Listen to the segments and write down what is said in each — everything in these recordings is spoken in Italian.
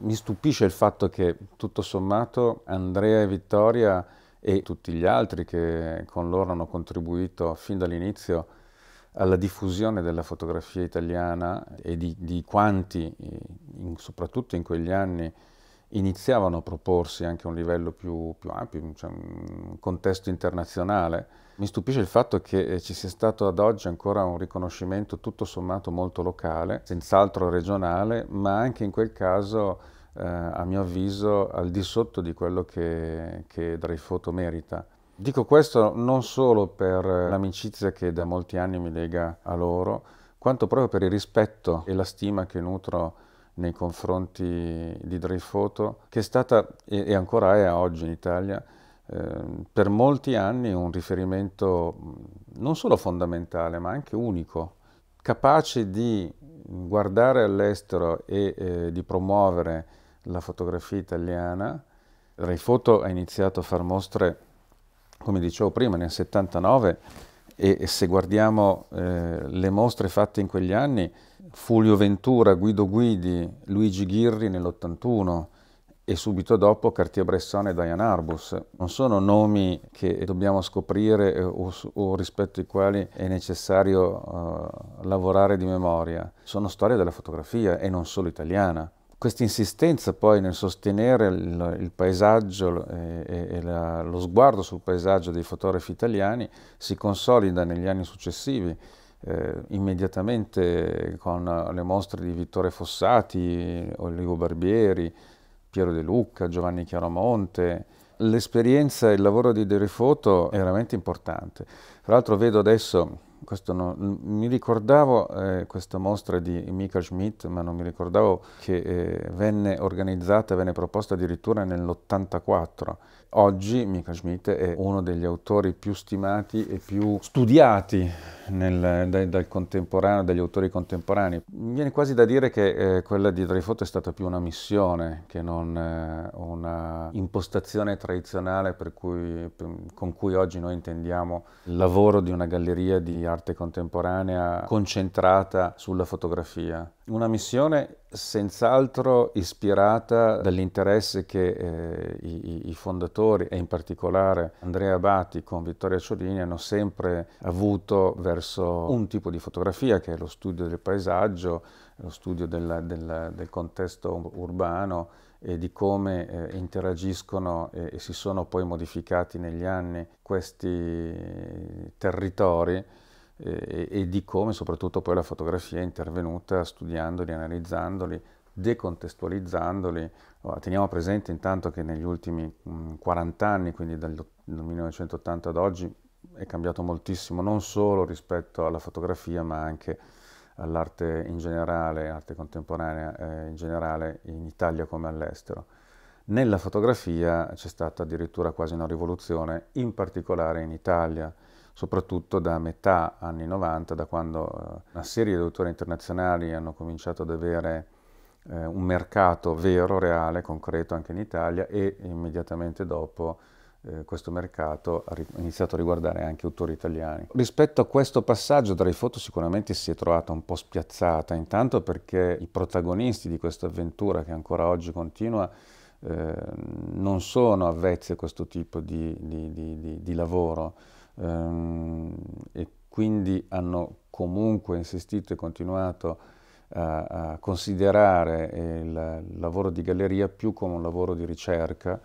mi stupisce il fatto che tutto sommato Andrea e Vittoria e tutti gli altri che con loro hanno contribuito fin dall'inizio alla diffusione della fotografia italiana e di, di quanti, eh, in, soprattutto in quegli anni, iniziavano a proporsi anche a un livello più, più ampio, cioè un contesto internazionale. Mi stupisce il fatto che eh, ci sia stato ad oggi ancora un riconoscimento tutto sommato molto locale, senz'altro regionale, ma anche in quel caso, eh, a mio avviso, al di sotto di quello che, che Dreifoto merita. Dico questo non solo per l'amicizia che da molti anni mi lega a loro, quanto proprio per il rispetto e la stima che nutro nei confronti di Dreyfoto, che è stata e ancora è oggi in Italia eh, per molti anni un riferimento non solo fondamentale ma anche unico, capace di guardare all'estero e eh, di promuovere la fotografia italiana. Dreyfoto ha iniziato a far mostre, come dicevo prima, nel 79 e, se guardiamo eh, le mostre fatte in quegli anni, Fulvio Ventura, Guido Guidi, Luigi Ghirri nell'81 e subito dopo Cartier-Bresson e Diane Arbus. Non sono nomi che dobbiamo scoprire eh, o, o, rispetto ai quali è necessario eh, lavorare di memoria, sono storie della fotografia e non solo italiana questa insistenza poi nel sostenere il, il paesaggio eh, e, e la, lo sguardo sul paesaggio dei fotografi italiani si consolida negli anni successivi, eh, immediatamente con le mostre di Vittore Fossati, Olivo Barbieri, Piero De Lucca, Giovanni Chiaromonte. L'esperienza e il lavoro di Derifoto è veramente importante. Tra l'altro vedo adesso non, mi ricordavo eh, questa mostra di Michael Schmidt, ma non mi ricordavo che eh, venne organizzata, venne proposta addirittura nell'84. Oggi Michael Schmidt è uno degli autori più stimati e più studiati nel, dai, dal dagli autori contemporanei. Mi viene quasi da dire che eh, quella di Dreyfus è stata più una missione che non eh, una impostazione tradizionale cui, per, con cui oggi noi intendiamo il lavoro di una galleria di arte contemporanea concentrata sulla fotografia. Una missione senz'altro ispirata dall'interesse che eh, i, i, fondatori e in particolare Andrea Batti con Vittoria Ciolini hanno sempre avuto verso un tipo di fotografia che è lo studio del paesaggio, lo studio del, del, del contesto urbano e di come eh, interagiscono e, e si sono poi modificati negli anni questi eh, territori eh, e, e di come soprattutto poi la fotografia è intervenuta studiandoli, analizzandoli, decontestualizzandoli. Allora, teniamo presente intanto che negli ultimi 40 mm, anni, quindi dal 1980 ad oggi, è cambiato moltissimo non solo rispetto alla fotografia ma anche all'arte in generale, arte contemporanea eh, in generale in Italia come all'estero. Nella fotografia c'è stata addirittura quasi una rivoluzione, in particolare in Italia, soprattutto da metà anni 90, da quando eh, una serie di autori internazionali hanno cominciato ad avere eh, un mercato vero, reale, concreto anche in Italia e immediatamente dopo eh, questo mercato ha iniziato a riguardare anche autori italiani. Rispetto a questo passaggio Dry Photo sicuramente si è trovata un po' spiazzata, intanto perché i protagonisti di questa avventura che ancora oggi continua eh, non sono avvezze a questo tipo di, di, di, di lavoro ehm, e quindi hanno comunque insistito e continuato a, a considerare il lavoro di galleria più come un lavoro di ricerca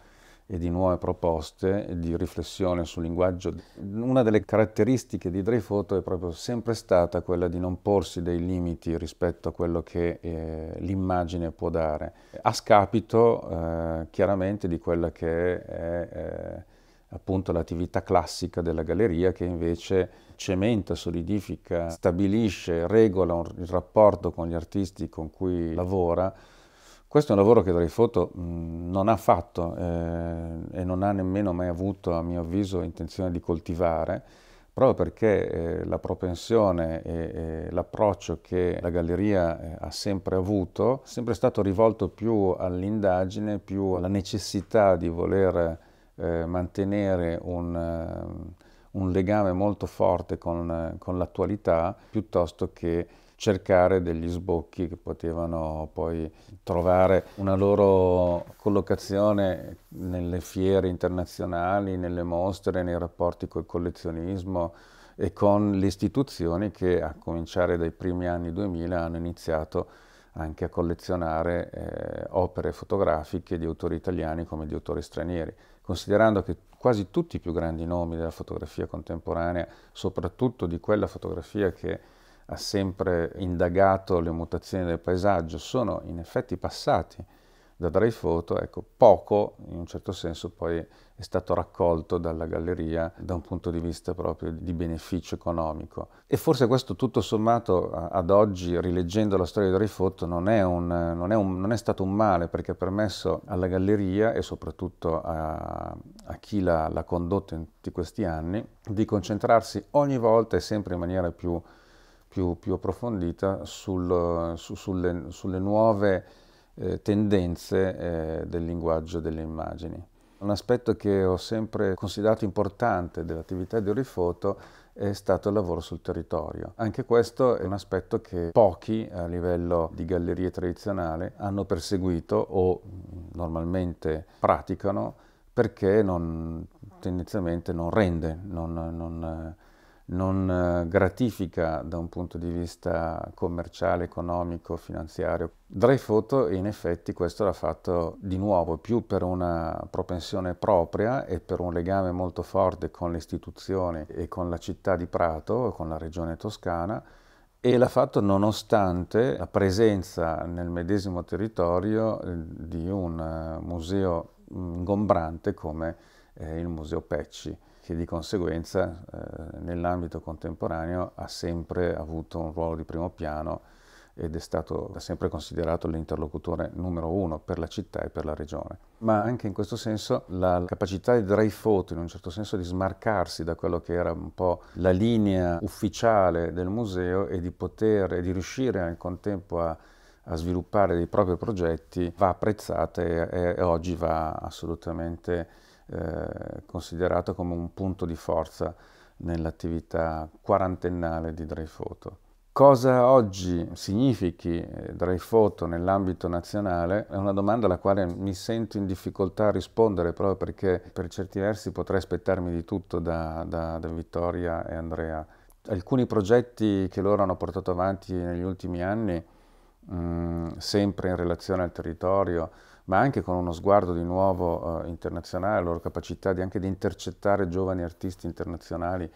e di nuove proposte di riflessione sul linguaggio. Una delle caratteristiche di Dreyfoto è proprio sempre stata quella di non porsi dei limiti rispetto a quello che eh, l'immagine può dare, a scapito eh, chiaramente di quella che è eh, appunto l'attività classica della galleria che invece cementa, solidifica, stabilisce, regola il rapporto con gli artisti con cui lavora questo è un lavoro che Dreyfoto non ha fatto eh, e non ha nemmeno mai avuto, a mio avviso, intenzione di coltivare, proprio perché eh, la propensione e, e l'approccio che la galleria eh, ha sempre avuto è sempre stato rivolto più all'indagine, più alla necessità di voler eh, mantenere un un legame molto forte con, con l'attualità piuttosto che cercare degli sbocchi che potevano poi trovare una loro collocazione nelle fiere internazionali, nelle mostre, nei rapporti col collezionismo e con le istituzioni che a cominciare dai primi anni 2000 hanno iniziato anche a collezionare eh, opere fotografiche di autori italiani come di autori stranieri, considerando che quasi tutti i più grandi nomi della fotografia contemporanea, soprattutto di quella fotografia che ha sempre indagato le mutazioni del paesaggio, sono in effetti passati da Drive Photo, ecco, poco in un certo senso poi è stato raccolto dalla galleria da un punto di vista proprio di beneficio economico. E forse questo tutto sommato ad oggi, rileggendo la storia di Drive Photo, non è, un, non, è un, non è, stato un male perché ha permesso alla galleria e soprattutto a, a chi l'ha, l'ha condotto in tutti questi anni di concentrarsi ogni volta e sempre in maniera più più, approfondita sul, su, sulle, sulle, nuove eh, tendenze eh, del linguaggio delle immagini. Un aspetto che ho sempre considerato importante dell'attività di Orifoto è stato il lavoro sul territorio. Anche questo è un aspetto che pochi a livello di gallerie tradizionali hanno perseguito o mm, normalmente praticano perché non, tendenzialmente non rende, non, non, eh, non eh, gratifica da un punto di vista commerciale, economico, finanziario. Dry in effetti questo l'ha fatto di nuovo più per una propensione propria e per un legame molto forte con le istituzioni e con la città di Prato, con la regione toscana, e l'ha fatto nonostante la presenza nel medesimo territorio eh, di un eh, museo ingombrante come il Museo Pecci che di conseguenza eh, nell'ambito contemporaneo ha sempre avuto un ruolo di primo piano ed è stato sempre considerato l'interlocutore numero uno per la città e per la regione. Ma anche in questo senso la capacità di Dreyfoto, in un certo senso, di smarcarsi da quello che era un po' la linea ufficiale del museo e di poter e di riuscire al contempo a, a sviluppare dei propri progetti va apprezzata e, e oggi va assolutamente eh, considerato come un punto di forza nell'attività quarantennale di Dry Photo. Cosa oggi significhi eh, dry photo nell'ambito nazionale è una domanda alla quale mi sento in difficoltà a rispondere proprio perché per certi versi potrei aspettarmi di tutto da, da, da Vittoria e Andrea. Alcuni progetti che loro hanno portato avanti negli ultimi anni, mh, mm, sempre in relazione al territorio, ma anche con uno sguardo di nuovo eh, internazionale, la loro capacità di, anche di intercettare giovani artisti internazionali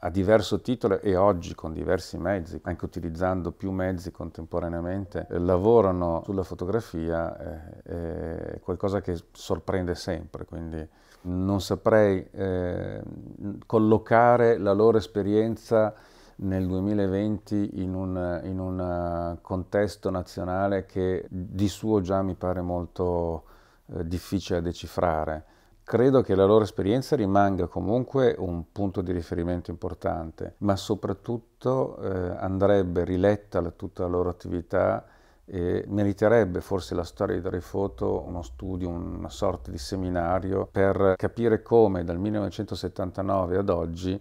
a diverso titolo e oggi con diversi mezzi, anche utilizzando più mezzi contemporaneamente, eh, lavorano sulla fotografia, eh, è qualcosa che sorprende sempre, quindi non saprei eh, collocare la loro esperienza nel 2020 in un, in un eh, contesto nazionale che di suo già mi pare molto eh, difficile da decifrare. Credo che la loro esperienza rimanga comunque un punto di riferimento importante, ma soprattutto eh, andrebbe riletta la, tutta la loro attività e meriterebbe forse la storia di foto, uno studio, una sorta di seminario per capire come dal 1979 ad oggi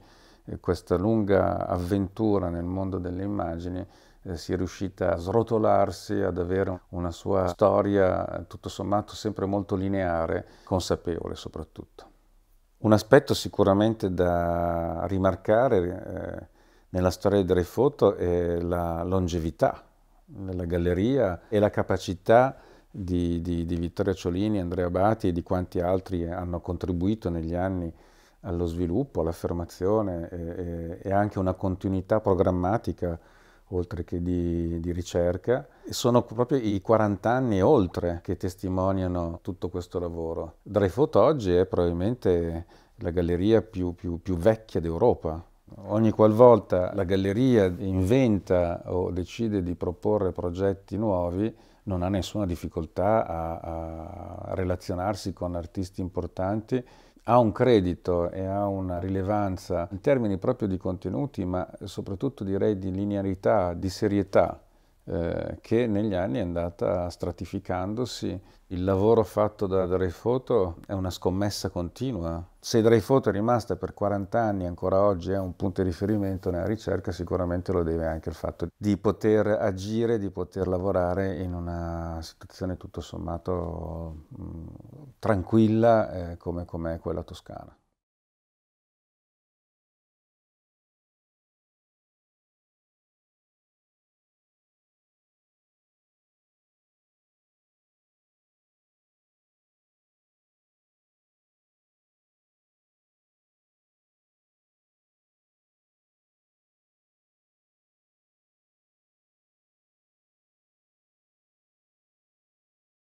eh, questa lunga avventura nel mondo delle immagini eh, si è riuscita a srotolarsi, ad avere una sua storia eh, tutto sommato sempre molto lineare, consapevole soprattutto. Un aspetto sicuramente da rimarcare eh, nella storia delle foto è la longevità della galleria e la capacità di, di, di Vittorio Ciolini, Andrea Bati e di quanti altri hanno contribuito negli anni allo sviluppo, all'affermazione e, e, anche una continuità programmatica oltre che di, di ricerca. E sono proprio i 40 anni e oltre che testimoniano tutto questo lavoro. Dreyfus oggi è probabilmente la galleria più, più, più vecchia d'Europa. Ogni qualvolta la galleria inventa o decide di proporre progetti nuovi, non ha nessuna difficoltà a, a relazionarsi con artisti importanti ha un credito e ha una rilevanza in termini proprio di contenuti, ma soprattutto direi di linearità, di serietà eh, che negli anni è andata stratificandosi. Il lavoro fatto da Dreyfoto è una scommessa continua. Se Dreyfoto è rimasta per 40 anni ancora oggi è un punto di riferimento nella ricerca, sicuramente lo deve anche il fatto di poter agire, di poter lavorare in una situazione tutto sommato mh, mm, tranquilla eh, come, come quella toscana.